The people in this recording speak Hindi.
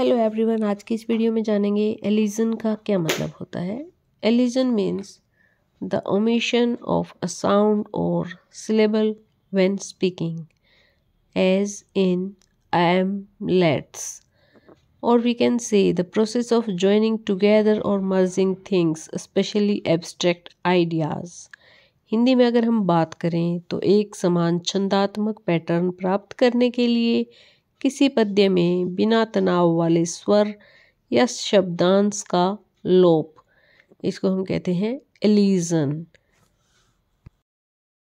हेलो एवरीवन आज की इस वीडियो में जानेंगे एलिजन का क्या मतलब होता है elision means the omission of a sound or syllable when speaking as in I am let's or we can say the process of joining together or merging things specially abstract ideas Hindi में अगर हम बात करें तो एक समान छंदात्मक पैटर्न प्राप्त करने के लिए किसी पद्य में बिना तनाव वाले स्वर या शब्दांश का लोप इसको हम कहते हैं एलिजन